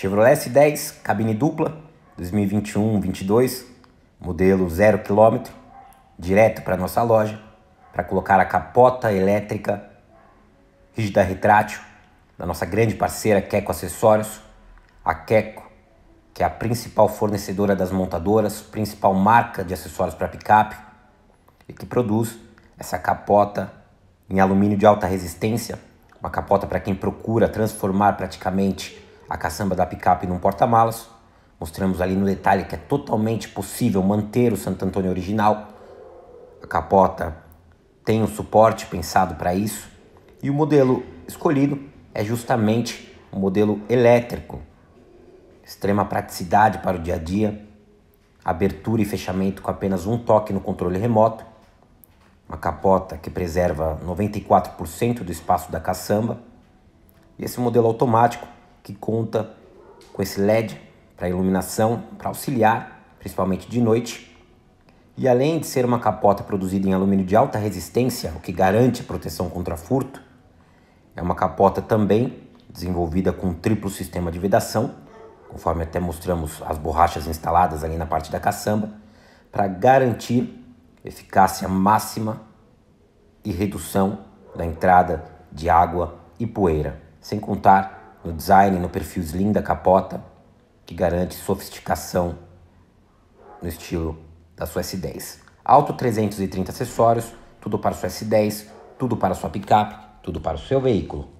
Chevrolet S10, cabine dupla, 2021-22, modelo 0 km, direto para nossa loja, para colocar a capota elétrica rígida retrátil da nossa grande parceira Queco Acessórios, a Queco, que é a principal fornecedora das montadoras, principal marca de acessórios para picape e que produz essa capota em alumínio de alta resistência, uma capota para quem procura transformar praticamente a caçamba da picape num porta-malas. Mostramos ali no detalhe que é totalmente possível manter o Santo Antônio original. A capota tem um suporte pensado para isso. E o modelo escolhido é justamente o um modelo elétrico. Extrema praticidade para o dia a dia. Abertura e fechamento com apenas um toque no controle remoto. Uma capota que preserva 94% do espaço da caçamba. E esse modelo automático que conta com esse LED para iluminação, para auxiliar, principalmente de noite. E além de ser uma capota produzida em alumínio de alta resistência, o que garante a proteção contra furto, é uma capota também desenvolvida com um triplo sistema de vedação, conforme até mostramos as borrachas instaladas ali na parte da caçamba, para garantir eficácia máxima e redução da entrada de água e poeira, sem contar no design, no perfil slim da capota, que garante sofisticação no estilo da sua S10. Alto 330 acessórios, tudo para sua S10, tudo para sua picape, tudo para o seu veículo.